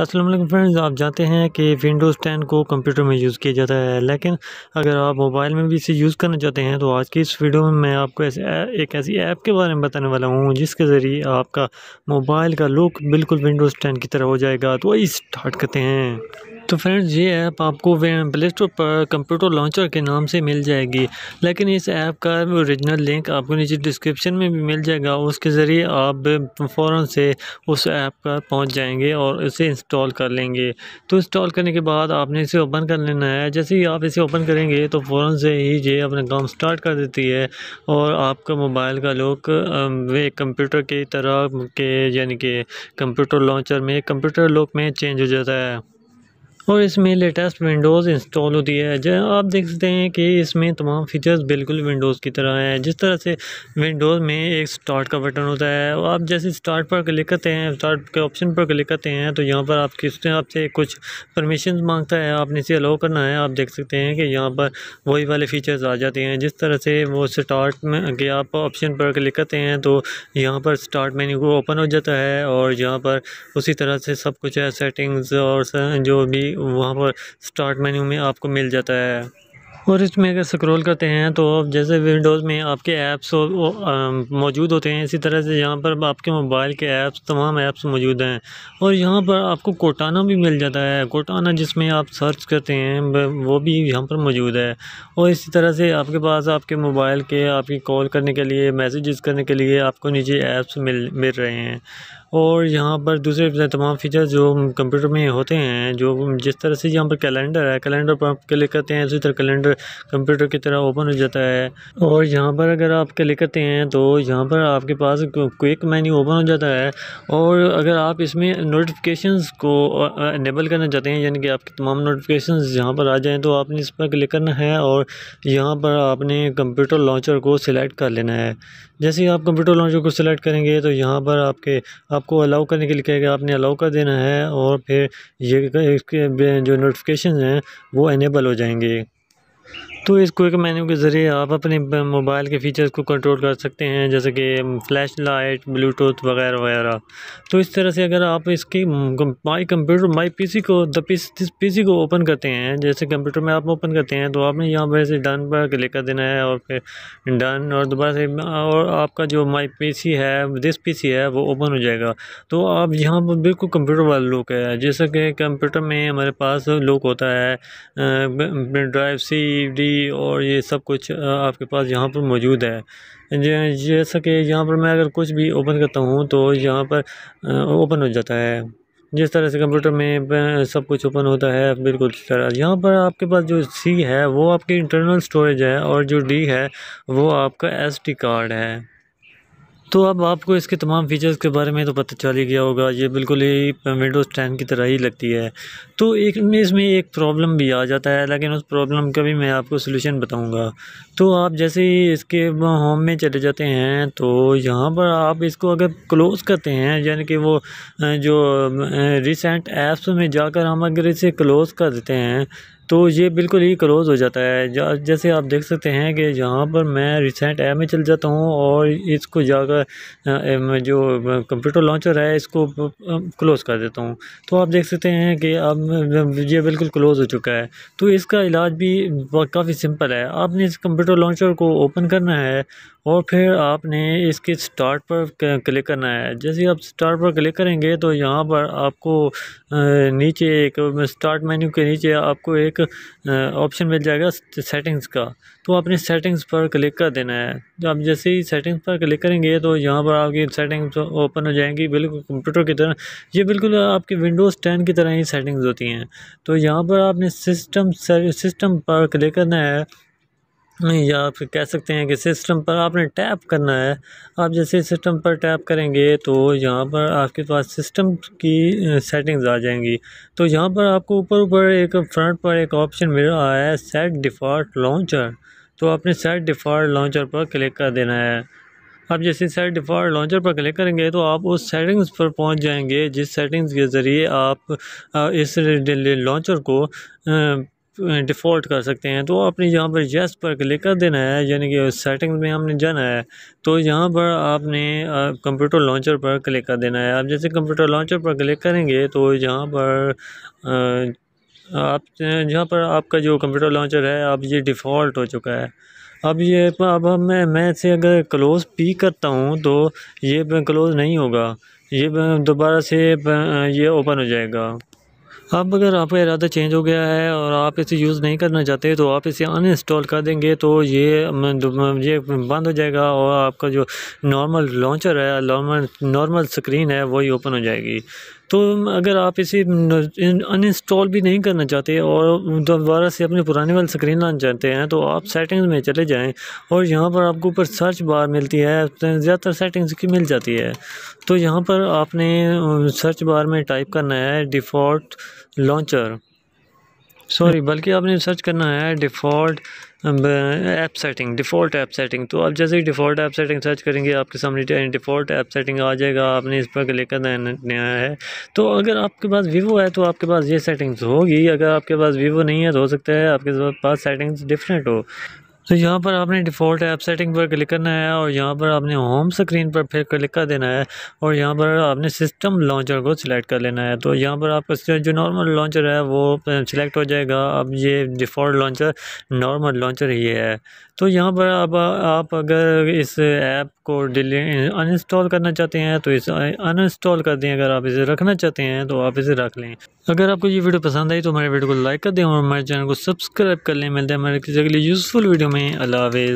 Aslam friends आप जानते हैं कि विंडोज़ 10 को कंप्यूटर में यूज़ किया जाता है लेकिन अगर आप मोबाइल में भी इसे यूज़ करना चाहते हैं तो आज की इस वीडियो में मैं आपको ऐसे एक ऐसी ऐप के बारे में बताने वाला हूँ जिसके ज़रिए आपका मोबाइल का लुक बिल्कुल विंडोज़ 10 की तरह हो जाएगा तो वही स्टार्ट करते हैं तो फ्रेंड्स ये ऐप आपको प्ले स्टोर पर कंप्यूटर लॉन्चर के नाम से मिल जाएगी लेकिन इस ऐप का ओरिजिनल लिंक आपको नीचे डिस्क्रिप्शन में भी मिल जाएगा उसके ज़रिए आप फ़ौर से उस ऐप पर पहुंच जाएंगे और इसे इंस्टॉल कर लेंगे तो इंस्टॉल करने के बाद आपने इसे ओपन कर लेना है जैसे ही आप इसे ओपन करेंगे तो फ़ौर से ही ये अपना काम स्टार्ट कर देती है और आपका मोबाइल का लुक एक कंप्यूटर की तरह के यानी कि कंप्यूटर लॉन्चर में कंप्यूटर लुक में चेंज हो जाता है और इसमें लेटेस्ट विंडोज़ इंस्टॉल होती है जो आप देख सकते हैं कि इसमें तमाम फीचर्स बिल्कुल विंडोज़ की तरह हैं जिस तरह से विंडोज़ में एक स्टार्ट का बटन होता है और आप जैसे स्टार्ट पर क्लिक करते हैं स्टार्ट के ऑप्शन पर क्लिक करते हैं तो यहाँ पर आप किस आपसे कुछ परमिशन मांगता है आपने इसे अलाउ करना है आप देख सकते हैं कि यहाँ पर वही वाले फीचर्स आ जाते हैं जिस तरह से वो स्टार्ट में कि आप ऑप्शन पर क्लिक करते हैं तो यहाँ पर स्टार्ट मेन्यू को ओपन हो जाता है और यहाँ पर उसी तरह से सब कुछ है सेटिंग्स और जो भी वहाँ पर स्टार्ट मेन्यू में आपको मिल जाता है और इसमें अगर स्क्रॉल करते हैं तो जैसे विंडोज़ में आपके ऐप्स मौजूद होते हैं इसी तरह से यहाँ पर आपके मोबाइल के ऐप्स तमाम ऐप्स मौजूद हैं और यहाँ पर आपको कोटाना भी मिल जाता है कोटाना जिसमें आप सर्च करते हैं वो भी यहाँ पर मौजूद है और इसी तरह से आपके पास आपके मोबाइल के आपकी कॉल करने के लिए मैसेज करने के लिए आपको नीचे ऐप्स मिल मिल रहे हैं और यहाँ पर दूसरे तमाम फीचर जो कंप्यूटर में होते हैं जो जिस तरह से यहाँ पर कैलेंडर है कैलेंडर पर आप क्लिक करते हैं उसी तरह कैलेंडर कंप्यूटर की तरह ओपन हो जाता है और यहाँ पर अगर आप क्लिक करते हैं तो यहाँ पर आपके पास क्विक मेन्यू ओपन हो जाता है और अगर आप इसमें नोटिफिकेशन को इनेबल करना चाहते हैं यानी कि आपके तमाम नोटिफिकेशन यहाँ पर आ जाएँ तो आपने इस पर क्लिक करना है और यहाँ पर आपने कंप्यूटर लॉन्चर को सिलेक्ट कर लेना है जैसे ही आप कंप्यूटर लॉन्चर को सिलेक्ट करेंगे तो यहाँ पर आपके आपको अलाउ करने के लिए कहेगा आपने अलाउ कर देना है और फिर ये इसके जो नोटिफिकेशन हैं वो इनेबल हो जाएंगे तो इस क्विक मेन्यू के ज़रिए आप अपने मोबाइल के फीचर्स को कंट्रोल कर सकते हैं जैसे कि फ्लैश लाइट ब्लूटूथ वगैरह वगैरह तो इस तरह से अगर आप इसकी माई कंप्यूटर माई पीसी को द पी पीसी को ओपन करते हैं जैसे कंप्यूटर में आप ओपन करते हैं तो आपने यहाँ पर से डन पर क्लिक कर देना है और फिर डन और दोबारा से और आपका जो माई पी है दिस पी है वो ओपन हो जाएगा तो आप यहाँ पर बिल्कुल कंप्यूटर वाला लुक है जैसे कि कंप्यूटर में हमारे पास लुक होता है ड्राइव सी डी कॉफ़ी और ये सब कुछ आपके पास यहाँ पर मौजूद है जैसा कि यहाँ पर मैं अगर कुछ भी ओपन करता हूँ तो यहाँ पर ओपन हो जाता है जिस तरह से कंप्यूटर में सब कुछ ओपन होता है बिल्कुल इस तरह यहाँ पर आपके पास जो सी है वो आपकी इंटरनल स्टोरेज है और जो डी है वो आपका एसडी कार्ड है तो अब आपको इसके तमाम फ़ीचर्स के बारे में तो पता चल ही गया होगा ये बिल्कुल ही विंडोज़ टेन की तरह ही लगती है तो एक इसमें एक प्रॉब्लम भी आ जाता है लेकिन उस प्रॉब्लम का भी मैं आपको सोल्यूशन बताऊंगा तो आप जैसे ही इसके होम में चले जाते हैं तो यहाँ पर आप इसको अगर क्लोज़ करते हैं यानी कि वो जो रिसेंट ऐप्स में जाकर हम अगर इसे क्लोज़ कर देते हैं तो ये बिल्कुल ही क्लोज़ हो जाता है जैसे आप देख सकते हैं कि जहाँ पर मैं रिसेंट ऐप में चल जाता हूँ और इसको जाकर जो कंप्यूटर लॉन्चर है इसको क्लोज़ कर देता हूँ तो आप देख सकते हैं कि अब ये बिल्कुल क्लोज़ हो चुका है तो इसका इलाज भी काफ़ी सिंपल है आपने इस कंप्यूटर लॉन्चर को ओपन करना है और फिर आपने इसके स्टार्ट पर क्लिक करना है जैसे आप स्टार्ट पर क्लिक करेंगे तो यहाँ पर आपको नीचे एक स्टार्ट मेन्यू के नीचे आपको एक एक ऑप्शन मिल जाएगा सेटिंग्स का तो आपने सेटिंग्स पर क्लिक कर देना है तो आप जैसे ही सेटिंग्स पर क्लिक करेंगे तो यहाँ पर आपकी सेटिंग्स ओपन हो जाएंगी बिल्कुल कंप्यूटर की तरह ये बिल्कुल आपकी विंडोज़ टेन की तरह ही सेटिंग्स होती हैं तो यहाँ पर आपने सिस्टम सिस्टम पर क्लिक करना है या फिर कह सकते हैं कि सिस्टम पर आपने टैप करना है आप जैसे सिस्टम पर टैप करेंगे तो यहाँ पर आपके पास सिस्टम की सेटिंग्स आ जाएंगी तो यहाँ पर आपको ऊपर ऊपर एक फ्रंट पर एक ऑप्शन मिल रहा है सेट डिफ़ॉल्ट लॉन्चर तो आपने सेट डिफ़ॉल्ट लॉन्चर पर क्लिक कर देना है आप जैसे सेट डिफ़ॉल्ट लॉन्चर पर क्लिक करेंगे तो आप उस सेटिंग्स पर पहुँच जाएंगे जिस सेटिंग्स के ज़रिए आप इस लॉन्चर को डिफ़ॉल्ट कर सकते हैं तो आपने यहाँ पर जेस्ट पर क्लिक कर देना है यानी कि सेटिंग्स में हमने जाना है तो यहाँ पर आपने कंप्यूटर लॉन्चर पर क्लिक कर देना है आप जैसे कंप्यूटर लॉन्चर पर क्लिक करेंगे तो यहाँ पर आप जहाँ पर आपका जो कंप्यूटर लॉन्चर है अब ये डिफ़ॉल्ट हो चुका है अब ये अब मैं मैं इसे अगर क्लोज़ पी करता हूँ तो ये क्लोज़ नहीं होगा ये दोबारा से ये ओपन हो जाएगा अब अगर आपका इरादा चेंज हो गया है और आप इसे यूज़ नहीं करना चाहते तो आप इसे इंस्टॉल कर देंगे तो ये ये बंद हो जाएगा और आपका जो नॉर्मल लॉन्चर है नॉर्मल नॉर्मल स्क्रीन है वही ओपन हो जाएगी तो अगर आप इसे अनइंस्टॉल भी नहीं करना चाहते और दोबारा से अपने पुराने वाले स्क्रीन लाना चाहते हैं तो आप सेटिंग्स में चले जाएँ और यहाँ पर आपको ऊपर सर्च बार मिलती है ज़्यादातर सेटिंग्स की मिल जाती है तो यहाँ पर आपने सर्च बार में टाइप करना है डिफ़ॉल्ट लॉन्चर सॉरी बल्कि आपने सर्च करना है default app setting default app setting तो आप जैसे ही डिफ़ॉल्ट ऐप सेटिंग सर्च करेंगे आपके सामने डिफ़ॉल्ट ऐप सेटिंग आ जाएगा आपने इस पर क्लिक करना है तो अगर आपके पास वीवो है तो आपके पास ये सेटिंग्स होगी अगर आपके पास वीवो नहीं है तो हो सकता है आपके पास सेटिंग्स डिफरेंट हो तो यहाँ पर आपने डिफ़ॉल्ट ऐप सेटिंग पर क्लिक करना है और यहाँ पर आपने होम स्क्रीन पर फिर क्लिक कर देना है और यहाँ पर आपने सिस्टम लॉन्चर को सिलेक्ट कर लेना है तो यहाँ पर आपका जो नॉर्मल लॉन्चर है वो सिलेक्ट हो जाएगा अब ये डिफ़ॉल्ट लॉन्चर नॉर्मल लॉन्चर ही है तो यहाँ पर अब आप अगर इस ऐप को डिली अनइंस्टॉल करना चाहते हैं तो इसे अनइंस्टॉल कर दें अगर आप इसे रखना चाहते हैं तो आप इसे रख लें अगर आपको ये वीडियो पसंद आई तो हमारे वीडियो को लाइक कर दें और हमारे चैनल को सब्सक्राइब कर लें मिलते हैं हमारे किसी के लिए यूज़फुल वीडियो में अलावे